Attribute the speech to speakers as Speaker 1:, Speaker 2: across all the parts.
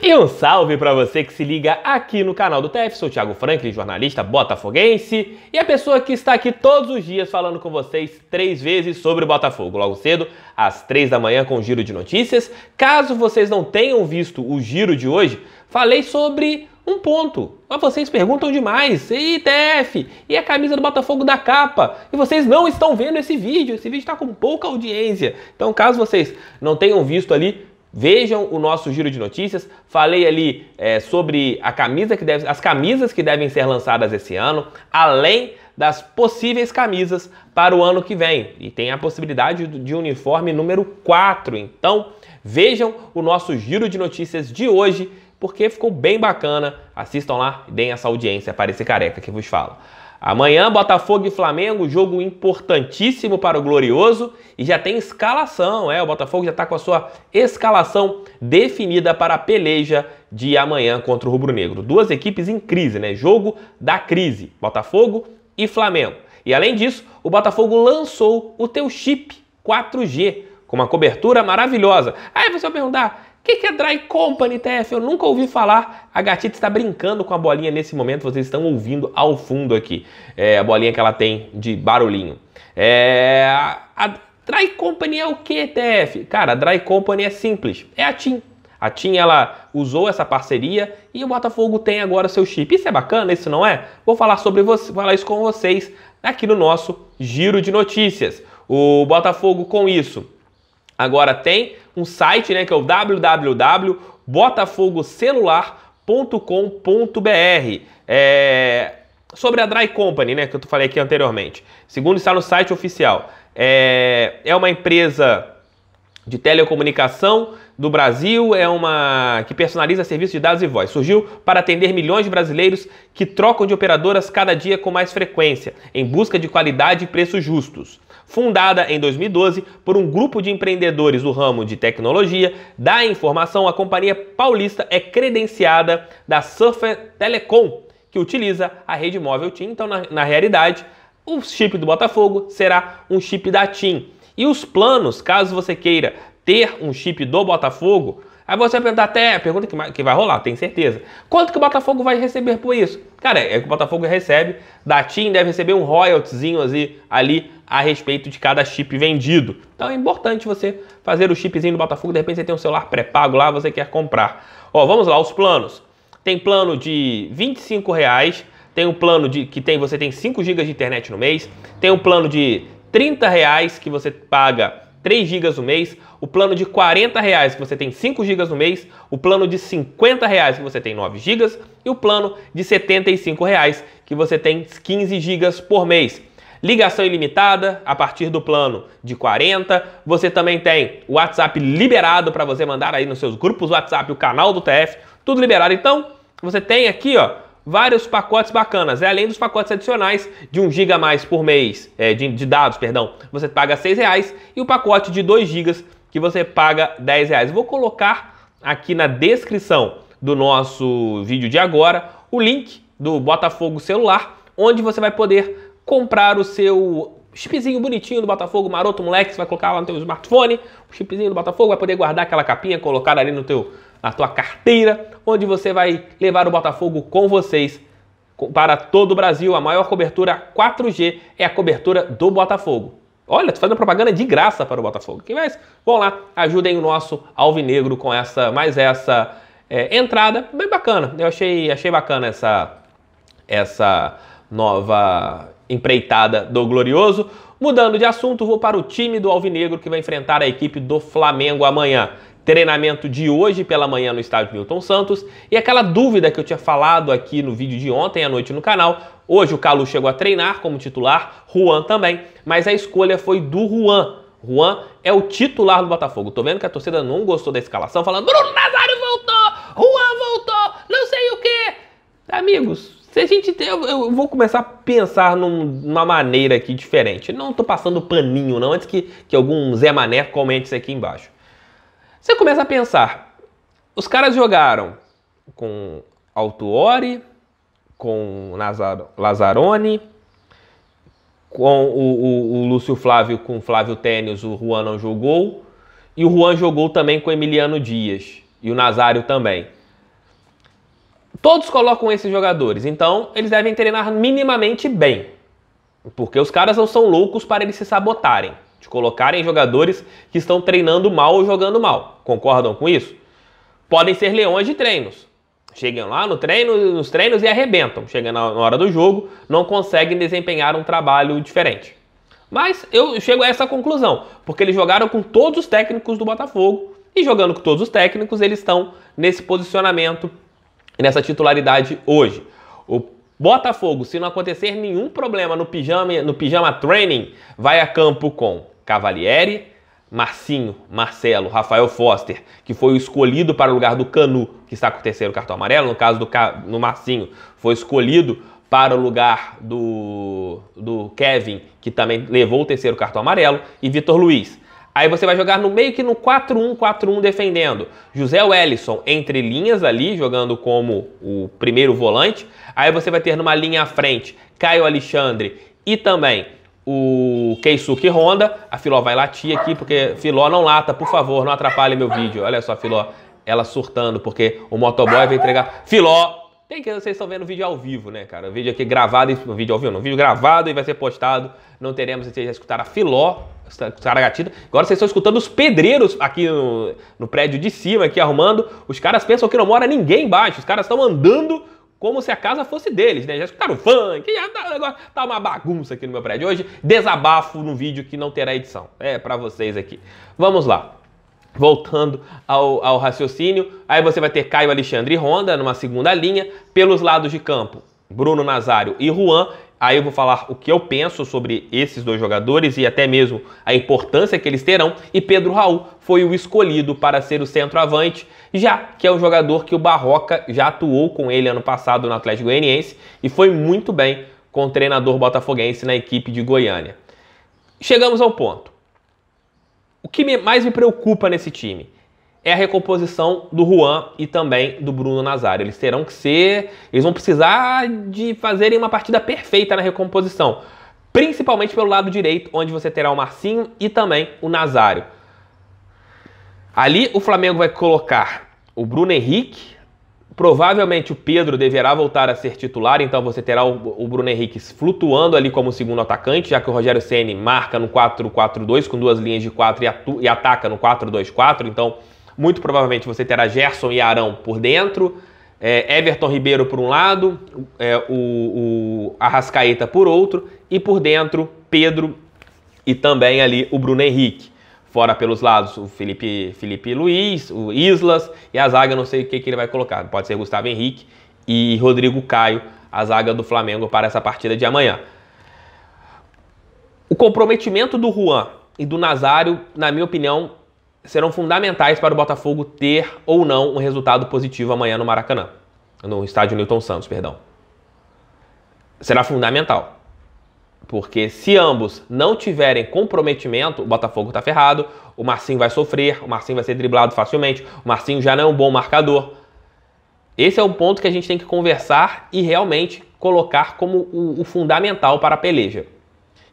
Speaker 1: E um salve para você que se liga aqui no canal do TF. Sou o Thiago Franklin, jornalista botafoguense, e a pessoa que está aqui todos os dias falando com vocês três vezes sobre o Botafogo. Logo cedo, às três da manhã, com o giro de notícias. Caso vocês não tenham visto o giro de hoje, falei sobre um ponto. Mas vocês perguntam demais. E TF? E a camisa do Botafogo da capa? E vocês não estão vendo esse vídeo. Esse vídeo está com pouca audiência. Então, caso vocês não tenham visto ali, Vejam o nosso giro de notícias. Falei ali é, sobre a camisa que deve, as camisas que devem ser lançadas esse ano, além das possíveis camisas para o ano que vem. E tem a possibilidade de uniforme número 4. Então, vejam o nosso giro de notícias de hoje, porque ficou bem bacana. Assistam lá e deem essa audiência para esse careca que vos fala. Amanhã, Botafogo e Flamengo, jogo importantíssimo para o Glorioso e já tem escalação, é. O Botafogo já está com a sua escalação definida para a peleja de amanhã contra o Rubro Negro. Duas equipes em crise, né? Jogo da crise, Botafogo e Flamengo. E além disso, o Botafogo lançou o teu chip 4G com uma cobertura maravilhosa. Aí você vai perguntar, que, que é Dry Company, TF? Eu nunca ouvi falar. A gatita está brincando com a bolinha nesse momento, vocês estão ouvindo ao fundo aqui. É, a bolinha que ela tem de barulhinho. É, a Dry Company é o que, TF? Cara, a Dry Company é simples, é a TIM. A TIM ela usou essa parceria e o Botafogo tem agora seu chip. Isso é bacana, isso não é? Vou falar sobre você, falar isso com vocês aqui no nosso giro de notícias. O Botafogo com isso Agora tem um site, né, que é o www.botafogocelular.com.br. É... Sobre a Dry Company, né, que eu falei aqui anteriormente. Segundo está no site oficial, é, é uma empresa de telecomunicação do Brasil, é uma que personaliza serviços de dados e voz. Surgiu para atender milhões de brasileiros que trocam de operadoras cada dia com mais frequência, em busca de qualidade e preços justos fundada em 2012 por um grupo de empreendedores do ramo de tecnologia da informação, a companhia paulista é credenciada da Surfer Telecom, que utiliza a rede móvel TIM. Então, na, na realidade, o chip do Botafogo será um chip da TIM. E os planos, caso você queira ter um chip do Botafogo, Aí você pergunta até, pergunta que, que vai rolar, tem certeza. Quanto que o Botafogo vai receber por isso? Cara, é, que o Botafogo recebe, da TIM deve receber um royaltzinho ali, ali a respeito de cada chip vendido. Então é importante você fazer o chipzinho do Botafogo, de repente você tem um celular pré-pago lá, você quer comprar. Ó, vamos lá, os planos. Tem plano de R$ reais, tem um plano de que tem você tem 5 GB de internet no mês, tem um plano de R$ reais que você paga 3 GB no mês, o plano de 40 reais que você tem 5 GB no mês, o plano de 50 reais que você tem 9 GB e o plano de 75 reais que você tem 15 GB por mês. Ligação ilimitada a partir do plano de 40. Você também tem o WhatsApp liberado para você mandar aí nos seus grupos WhatsApp, o canal do TF, tudo liberado. Então, você tem aqui, ó, vários pacotes bacanas. É além dos pacotes adicionais de 1 GB mais por mês, é, de, de, dados, perdão, você paga R$ reais e o pacote de 2 GB que você paga R$ reais. Vou colocar aqui na descrição do nosso vídeo de agora o link do Botafogo celular, onde você vai poder comprar o seu chipzinho bonitinho do Botafogo, maroto moleque, você vai colocar lá no teu smartphone, o chipzinho do Botafogo vai poder guardar aquela capinha colocada ali no teu, na tua carteira, onde você vai levar o Botafogo com vocês para todo o Brasil. A maior cobertura 4G é a cobertura do Botafogo. Olha, faz fazendo propaganda de graça para o Botafogo. Quem mais? Vão lá, ajudem o nosso alvinegro com essa, mais essa é, entrada bem bacana. Eu achei, achei bacana essa, essa nova empreitada do Glorioso. Mudando de assunto, vou para o time do Alvinegro que vai enfrentar a equipe do Flamengo amanhã. Treinamento de hoje pela manhã no estádio Milton Santos. E aquela dúvida que eu tinha falado aqui no vídeo de ontem à noite no canal. Hoje o Calu chegou a treinar como titular, Juan também, mas a escolha foi do Juan. Juan é o titular do Botafogo. Tô vendo que a torcida não gostou da escalação, falando: Bruno Nazário voltou, Juan voltou, não sei o quê. Amigos, se a gente tem, eu vou começar a pensar num, numa maneira aqui diferente. Não estou passando paninho, não, antes que, que algum Zé Mané comente isso aqui embaixo. Você começa a pensar. Os caras jogaram com Altuori, com Nazar, Lazzaroni, com o, o, o, Lúcio Flávio, com Flávio Tênis, o Juan não jogou. E o Juan jogou também com Emiliano Dias. E o Nazário também. Todos colocam esses jogadores, então eles devem treinar minimamente bem. Porque os caras não são loucos para eles se sabotarem, de colocarem jogadores que estão treinando mal ou jogando mal. Concordam com isso? Podem ser leões de treinos. Chegam lá no treino, nos treinos e arrebentam. Chegam na hora do jogo, não conseguem desempenhar um trabalho diferente. Mas eu chego a essa conclusão, porque eles jogaram com todos os técnicos do Botafogo e jogando com todos os técnicos, eles estão nesse posicionamento nessa titularidade hoje. O Botafogo, se não acontecer nenhum problema no pijama, no pijama training, vai a campo com Cavalieri, Marcinho, Marcelo, Rafael Foster, que foi o escolhido para o lugar do Canu, que está com o terceiro cartão amarelo, no caso do no Marcinho, foi escolhido para o lugar do, do Kevin, que também levou o terceiro cartão amarelo, e Vitor Luiz. Aí você vai jogar no meio que no 4-1-4-1 defendendo. José Wellison entre linhas ali, jogando como o primeiro volante. Aí você vai ter numa linha à frente Caio Alexandre e também o Keisuke Honda. A Filó vai latir aqui, porque Filó não lata, por favor, não atrapalhe meu vídeo. Olha só, Filó, ela surtando, porque o motoboy vai entregar. Filó, tem que vocês estão vendo o vídeo ao vivo, né, cara? O vídeo aqui gravado, e, vídeo ao vivo, não, vídeo gravado e vai ser postado. Não teremos, vocês já escutaram a Filó, escutar a Gatita. Agora vocês estão escutando os pedreiros aqui no, no prédio de cima, aqui arrumando. Os caras pensam que não mora ninguém embaixo, os caras estão andando como se a casa fosse deles, né? Já escutaram o funk, já tá, tá uma bagunça aqui no meu prédio. Hoje, desabafo no vídeo que não terá edição. É para vocês aqui. Vamos lá voltando ao, ao, raciocínio, aí você vai ter Caio Alexandre e Honda numa segunda linha, pelos lados de campo, Bruno Nazário e Juan. Aí eu vou falar o que eu penso sobre esses dois jogadores e até mesmo a importância que eles terão. E Pedro Raul foi o escolhido para ser o centroavante, já que é um jogador que o Barroca já atuou com ele ano passado no Atlético Goianiense e foi muito bem com o treinador botafoguense na equipe de Goiânia. Chegamos ao ponto. O que mais me preocupa nesse time é a recomposição do Juan e também do Bruno Nazário. Eles terão que ser, eles vão precisar de fazerem uma partida perfeita na recomposição, principalmente pelo lado direito, onde você terá o Marcinho e também o Nazário. Ali o Flamengo vai colocar o Bruno Henrique, Provavelmente o Pedro deverá voltar a ser titular, então você terá o, Bruno Henrique flutuando ali como segundo atacante, já que o Rogério Ceni marca no 4-4-2 com duas linhas de 4 e, e ataca no 4-2-4, então muito provavelmente você terá Gerson e Arão por dentro, é, Everton Ribeiro por um lado, é, o, o Arrascaeta por outro, e por dentro Pedro e também ali o Bruno Henrique fora pelos lados o Felipe, Felipe Luiz, o Islas e a zaga, não sei o que, que ele vai colocar. Pode ser Gustavo Henrique e Rodrigo Caio, a zaga do Flamengo para essa partida de amanhã. O comprometimento do Juan e do Nazário, na minha opinião, serão fundamentais para o Botafogo ter ou não um resultado positivo amanhã no Maracanã, no estádio Newton Santos, perdão. Será fundamental. Porque se ambos não tiverem comprometimento, o Botafogo está ferrado, o Marcinho vai sofrer, o Marcinho vai ser driblado facilmente, o Marcinho já não é um bom marcador. Esse é o ponto que a gente tem que conversar e realmente colocar como o, o fundamental para a peleja.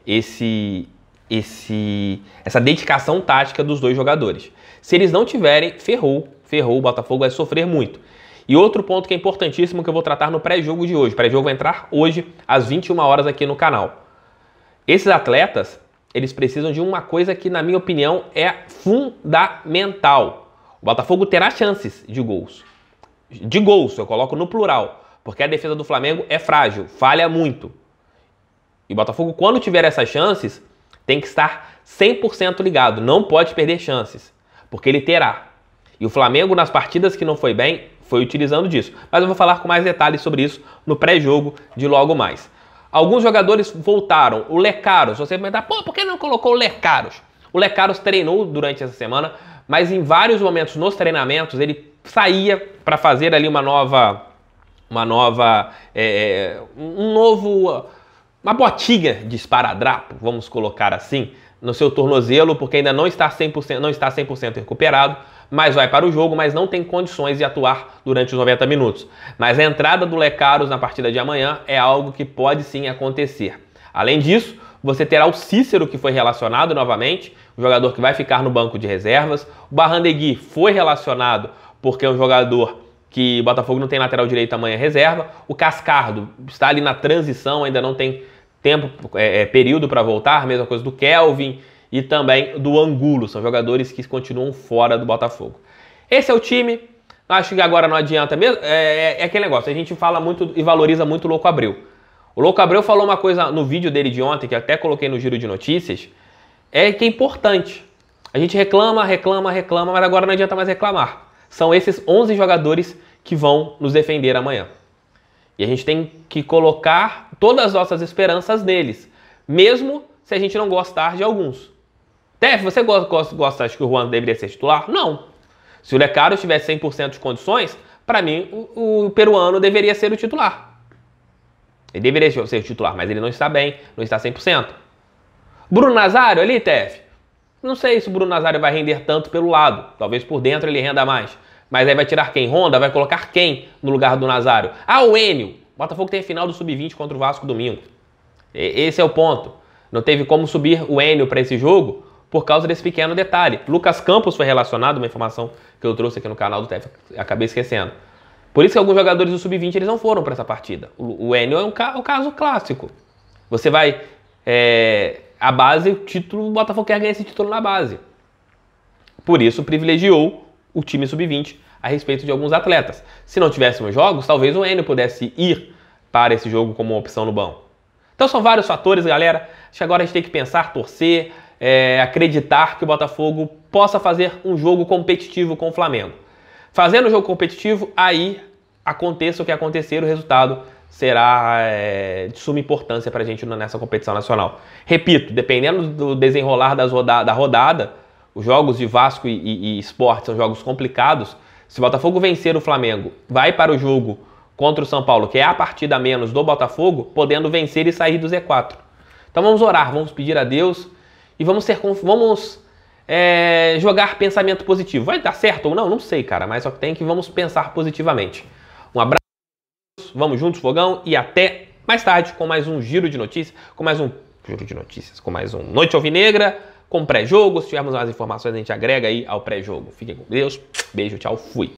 Speaker 1: Esse, esse, essa dedicação tática dos dois jogadores. Se eles não tiverem, ferrou, ferrou, o Botafogo vai sofrer muito. E outro ponto que é importantíssimo que eu vou tratar no pré-jogo de hoje. O pré-jogo vai entrar hoje às 21 horas aqui no canal. Esses atletas, eles precisam de uma coisa que, na minha opinião, é fundamental. O Botafogo terá chances de gols. De gols, eu coloco no plural, porque a defesa do Flamengo é frágil, falha muito. E o Botafogo, quando tiver essas chances, tem que estar 100% ligado, não pode perder chances, porque ele terá. E o Flamengo, nas partidas que não foi bem, foi utilizando disso. Mas eu vou falar com mais detalhes sobre isso no pré-jogo de logo mais. Alguns jogadores voltaram. O Lecaros, você vai perguntar, pô, por que não colocou o Lecaros? O Lecaros treinou durante essa semana, mas em vários momentos nos treinamentos ele saía para fazer ali uma nova, uma nova, é, é, um novo, uma botiga de esparadrapo, vamos colocar assim, no seu tornozelo, porque ainda não está 100%, não está 100% recuperado mas vai para o jogo, mas não tem condições de atuar durante os 90 minutos. Mas a entrada do Lecaros na partida de amanhã é algo que pode sim acontecer. Além disso, você terá o Cícero, que foi relacionado novamente, o jogador que vai ficar no banco de reservas. O Barrandegui foi relacionado porque é um jogador que o Botafogo não tem lateral direito amanhã é reserva. O Cascardo está ali na transição, ainda não tem tempo, é, é período para voltar, mesma coisa do Kelvin e também do Angulo. São jogadores que continuam fora do Botafogo. Esse é o time. Acho que agora não adianta mesmo. É, é, é aquele negócio. A gente fala muito e valoriza muito o Louco Abreu. O Louco Abreu falou uma coisa no vídeo dele de ontem, que até coloquei no giro de notícias, é que é importante. A gente reclama, reclama, reclama, mas agora não adianta mais reclamar. São esses 11 jogadores que vão nos defender amanhã. E a gente tem que colocar todas as nossas esperanças neles, mesmo se a gente não gostar de alguns. Tef, você gosta, gosta, acho que o Juan deveria ser titular? Não. Se o Lecaro tivesse 100% de condições, para mim o, o, peruano deveria ser o titular. Ele deveria ser o titular, mas ele não está bem, não está 100%. Bruno Nazário ali, Tef? Não sei se o Bruno Nazário vai render tanto pelo lado. Talvez por dentro ele renda mais. Mas aí vai tirar quem? Honda? Vai colocar quem no lugar do Nazário? Ah, o Enio. O Botafogo tem a final do Sub-20 contra o Vasco domingo. E, esse é o ponto. Não teve como subir o Enio para esse jogo por causa desse pequeno detalhe. Lucas Campos foi relacionado, uma informação que eu trouxe aqui no canal do TEF, acabei esquecendo. Por isso que alguns jogadores do Sub-20 eles não foram para essa partida. O, o Enio é um, ca, é um caso clássico. Você vai. É, a base, o título, o Botafogo quer ganhar esse título na base. Por isso privilegiou o time Sub-20 a respeito de alguns atletas. Se não tivéssemos jogos, talvez o Enio pudesse ir para esse jogo como uma opção no banco. Então são vários fatores, galera. Acho que agora a gente tem que pensar, torcer, é, acreditar que o Botafogo possa fazer um jogo competitivo com o Flamengo. Fazendo o um jogo competitivo, aí aconteça o que acontecer, o resultado será é, de suma importância para a gente nessa competição nacional. Repito, dependendo do desenrolar roda da rodada, os jogos de Vasco e, e, e Sport são jogos complicados. Se o Botafogo vencer o Flamengo, vai para o jogo contra o São Paulo, que é a partida menos do Botafogo, podendo vencer e sair do Z4. Então vamos orar, vamos pedir a Deus e vamos ser vamos é, jogar pensamento positivo. Vai dar certo ou não? Não sei, cara, mas só que tem que vamos pensar positivamente. Um abraço, vamos juntos, fogão, e até mais tarde com mais um giro de notícias, com mais um giro de notícias, com mais um Noite Alvinegra, com pré-jogo. Se tivermos mais informações, a gente agrega aí ao pré-jogo. Fiquem com Deus, beijo, tchau, fui.